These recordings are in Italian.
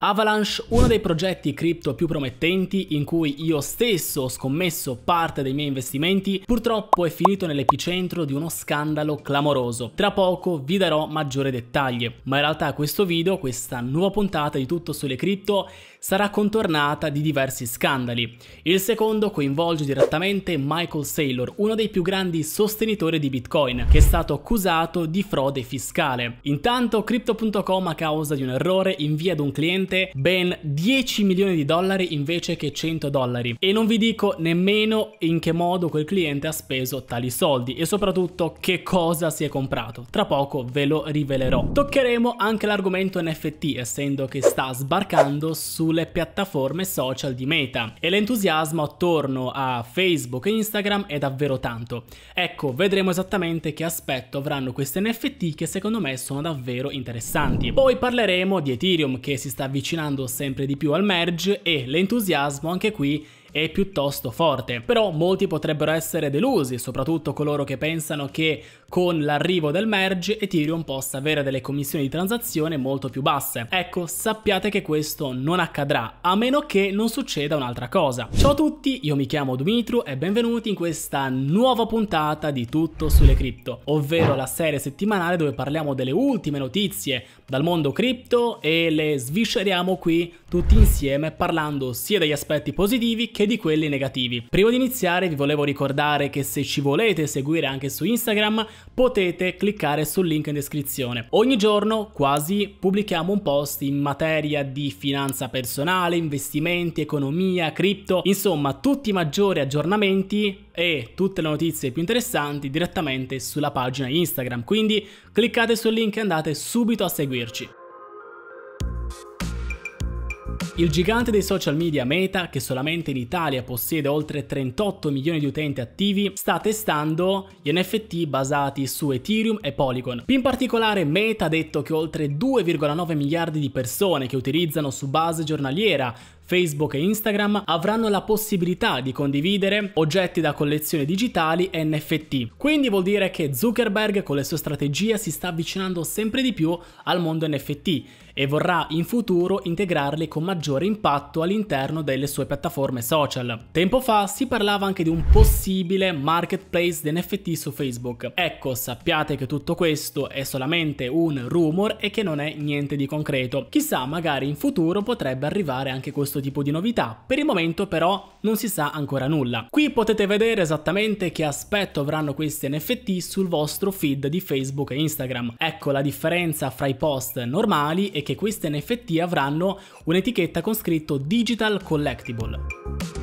Avalanche, uno dei progetti cripto più promettenti in cui io stesso ho scommesso parte dei miei investimenti, purtroppo è finito nell'epicentro di uno scandalo clamoroso. Tra poco vi darò maggiori dettagli, ma in realtà questo video, questa nuova puntata di tutto sulle cripto sarà contornata di diversi scandali. Il secondo coinvolge direttamente Michael Saylor, uno dei più grandi sostenitori di Bitcoin, che è stato accusato di frode fiscale. Intanto Crypto.com a causa di un errore invia ad un cliente ben 10 milioni di dollari invece che 100 dollari e non vi dico nemmeno in che modo quel cliente ha speso tali soldi e soprattutto che cosa si è comprato. Tra poco ve lo rivelerò. Toccheremo anche l'argomento NFT essendo che sta sbarcando sulla sulle piattaforme social di Meta e l'entusiasmo attorno a Facebook e Instagram è davvero tanto. Ecco, vedremo esattamente che aspetto avranno queste NFT che secondo me sono davvero interessanti. Poi parleremo di Ethereum che si sta avvicinando sempre di più al merge e l'entusiasmo anche qui è piuttosto forte. Però molti potrebbero essere delusi, soprattutto coloro che pensano che con l'arrivo del merge Ethereum possa avere delle commissioni di transazione molto più basse. Ecco, sappiate che questo non accadrà, a meno che non succeda un'altra cosa. Ciao a tutti, io mi chiamo Dumitru e benvenuti in questa nuova puntata di Tutto sulle cripto, ovvero la serie settimanale dove parliamo delle ultime notizie dal mondo cripto e le svisceriamo qui tutti insieme parlando sia degli aspetti positivi che di quelli negativi. Prima di iniziare vi volevo ricordare che se ci volete seguire anche su Instagram potete cliccare sul link in descrizione. Ogni giorno quasi pubblichiamo un post in materia di finanza personale, investimenti, economia, cripto, insomma tutti i maggiori aggiornamenti e tutte le notizie più interessanti direttamente sulla pagina Instagram, quindi cliccate sul link e andate subito a seguirci. Il gigante dei social media Meta, che solamente in Italia possiede oltre 38 milioni di utenti attivi, sta testando gli NFT basati su Ethereum e Polygon. Più in particolare Meta ha detto che oltre 2,9 miliardi di persone che utilizzano su base giornaliera Facebook e Instagram avranno la possibilità di condividere oggetti da collezione digitali NFT. Quindi vuol dire che Zuckerberg con le sue strategie si sta avvicinando sempre di più al mondo NFT e vorrà in futuro integrarli con maggiore impatto all'interno delle sue piattaforme social. Tempo fa si parlava anche di un possibile marketplace di NFT su Facebook. Ecco, sappiate che tutto questo è solamente un rumor e che non è niente di concreto. Chissà, magari in futuro potrebbe arrivare anche questo questo tipo di novità, per il momento però non si sa ancora nulla. Qui potete vedere esattamente che aspetto avranno questi NFT sul vostro feed di Facebook e Instagram. Ecco la differenza fra i post normali è che questi NFT avranno un'etichetta con scritto Digital Collectible.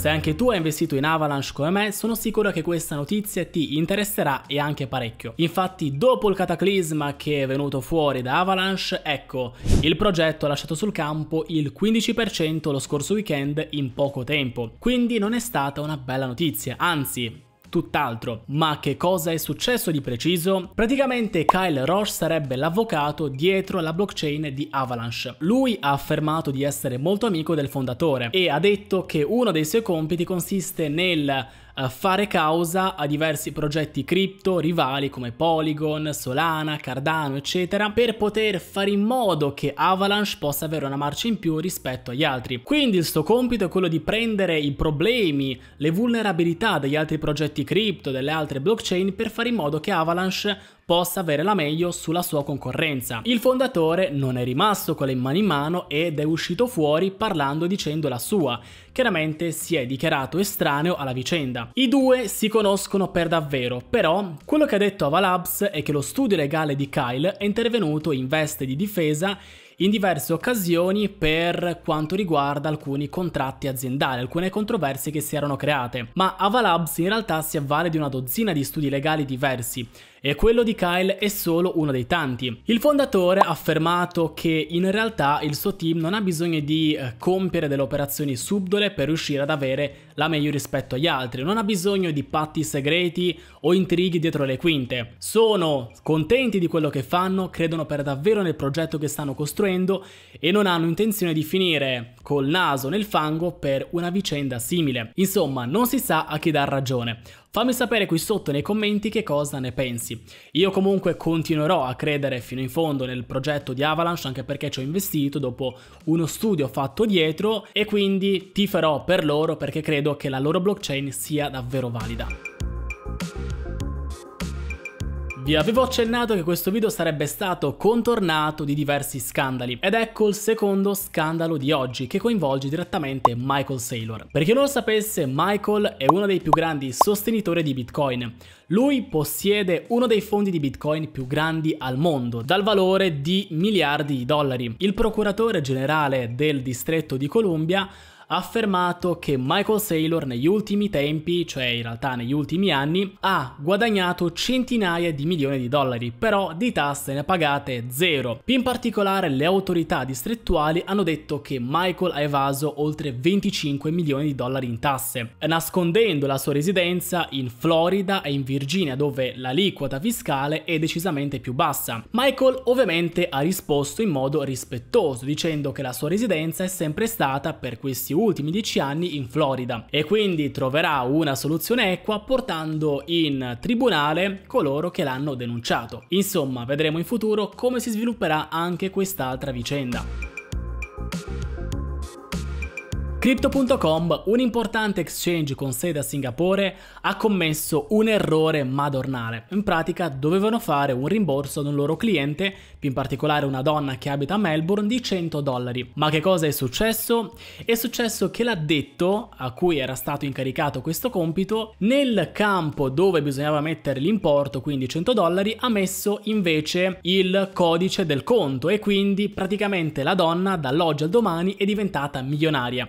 Se anche tu hai investito in Avalanche come me, sono sicuro che questa notizia ti interesserà e anche parecchio. Infatti, dopo il cataclisma che è venuto fuori da Avalanche, ecco, il progetto ha lasciato sul campo il 15% lo scorso weekend in poco tempo. Quindi non è stata una bella notizia, anzi, tutt'altro. Ma che cosa è successo di preciso? Praticamente Kyle Roche sarebbe l'avvocato dietro la blockchain di Avalanche. Lui ha affermato di essere molto amico del fondatore e ha detto che uno dei suoi compiti consiste nel fare causa a diversi progetti cripto rivali come Polygon, Solana, Cardano, eccetera, per poter fare in modo che Avalanche possa avere una marcia in più rispetto agli altri. Quindi il suo compito è quello di prendere i problemi, le vulnerabilità degli altri progetti cripto, delle altre blockchain per fare in modo che Avalanche possa avere la meglio sulla sua concorrenza. Il fondatore non è rimasto con le mani in mano ed è uscito fuori parlando e dicendo la sua. Chiaramente si è dichiarato estraneo alla vicenda. I due si conoscono per davvero, però quello che ha detto Avalabs è che lo studio legale di Kyle è intervenuto in veste di difesa in diverse occasioni per quanto riguarda alcuni contratti aziendali, alcune controversie che si erano create, ma Avalabs in realtà si avvale di una dozzina di studi legali diversi e quello di Kyle è solo uno dei tanti. Il fondatore ha affermato che in realtà il suo team non ha bisogno di eh, compiere delle operazioni subdole per riuscire ad avere la meglio rispetto agli altri, non ha bisogno di patti segreti o intrighi dietro le quinte. Sono contenti di quello che fanno, credono per davvero nel progetto che stanno costruendo correndo e non hanno intenzione di finire col naso nel fango per una vicenda simile. Insomma, non si sa a chi dar ragione. Fammi sapere qui sotto nei commenti che cosa ne pensi. Io comunque continuerò a credere fino in fondo nel progetto di Avalanche anche perché ci ho investito dopo uno studio fatto dietro e quindi ti farò per loro perché credo che la loro blockchain sia davvero valida. Vi avevo accennato che questo video sarebbe stato contornato di diversi scandali ed ecco il secondo scandalo di oggi che coinvolge direttamente Michael Saylor. Per chi non lo sapesse Michael è uno dei più grandi sostenitori di Bitcoin. Lui possiede uno dei fondi di Bitcoin più grandi al mondo dal valore di miliardi di dollari. Il procuratore generale del distretto di Columbia ha affermato che Michael Saylor negli ultimi tempi, cioè in realtà negli ultimi anni, ha guadagnato centinaia di milioni di dollari, però di tasse ne ha pagate zero. In particolare le autorità distrettuali hanno detto che Michael ha evaso oltre 25 milioni di dollari in tasse, nascondendo la sua residenza in Florida e in Virginia dove l'aliquota fiscale è decisamente più bassa. Michael ovviamente ha risposto in modo rispettoso dicendo che la sua residenza è sempre stata per questi ultimi ultimi dieci anni in Florida e quindi troverà una soluzione equa portando in tribunale coloro che l'hanno denunciato. Insomma, vedremo in futuro come si svilupperà anche quest'altra vicenda. Crypto.com, un importante exchange con sede a Singapore, ha commesso un errore madornale. In pratica dovevano fare un rimborso ad un loro cliente, più in particolare una donna che abita a Melbourne, di 100 dollari. Ma che cosa è successo? È successo che l'addetto, a cui era stato incaricato questo compito, nel campo dove bisognava mettere l'importo, quindi 100 dollari, ha messo invece il codice del conto e quindi praticamente la donna dall'oggi al domani è diventata milionaria.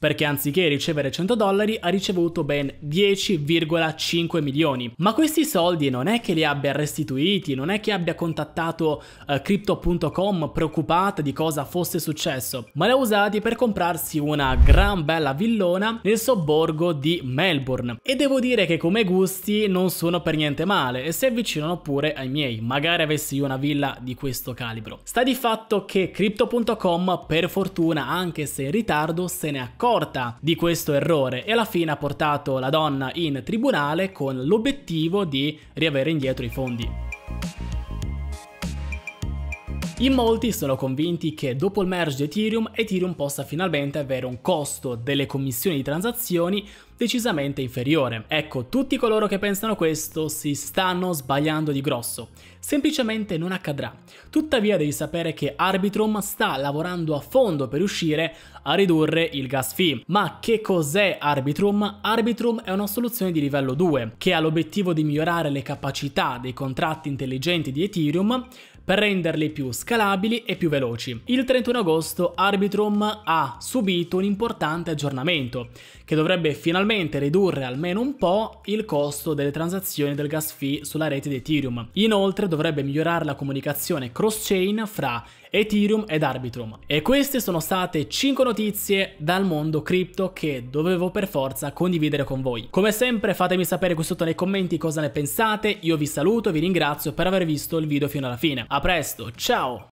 perché anziché ricevere 100 dollari ha ricevuto ben 10,5 milioni. Ma questi soldi non è che li abbia restituiti, non è che abbia contattato eh, crypto.com preoccupata di cosa fosse successo, ma li ha usati per comprarsi una gran bella villona nel sobborgo di Melbourne. E devo dire che come gusti non sono per niente male e si avvicinano pure ai miei, magari avessi io una villa di questo calibro. Sta di fatto che crypto.com per fortuna, anche se in ritardo, se ne accorge accorta di questo errore e alla fine ha portato la donna in tribunale con l'obiettivo di riavere indietro i fondi. In molti sono convinti che dopo il merge di Ethereum, Ethereum possa finalmente avere un costo delle commissioni di transazioni decisamente inferiore. Ecco, tutti coloro che pensano questo si stanno sbagliando di grosso. Semplicemente non accadrà. Tuttavia devi sapere che Arbitrum sta lavorando a fondo per riuscire a ridurre il gas fee. Ma che cos'è Arbitrum? Arbitrum è una soluzione di livello 2 che ha l'obiettivo di migliorare le capacità dei contratti intelligenti di Ethereum per renderli più scalabili e più veloci. Il 31 agosto Arbitrum ha subito un importante aggiornamento che dovrebbe finalmente ridurre almeno un po' il costo delle transazioni del gas fee sulla rete di Ethereum. Inoltre dovrebbe migliorare la comunicazione cross-chain fra Ethereum ed Arbitrum. E queste sono state 5 notizie dal mondo cripto che dovevo per forza condividere con voi. Come sempre fatemi sapere qui sotto nei commenti cosa ne pensate, io vi saluto e vi ringrazio per aver visto il video fino alla fine. A presto, ciao!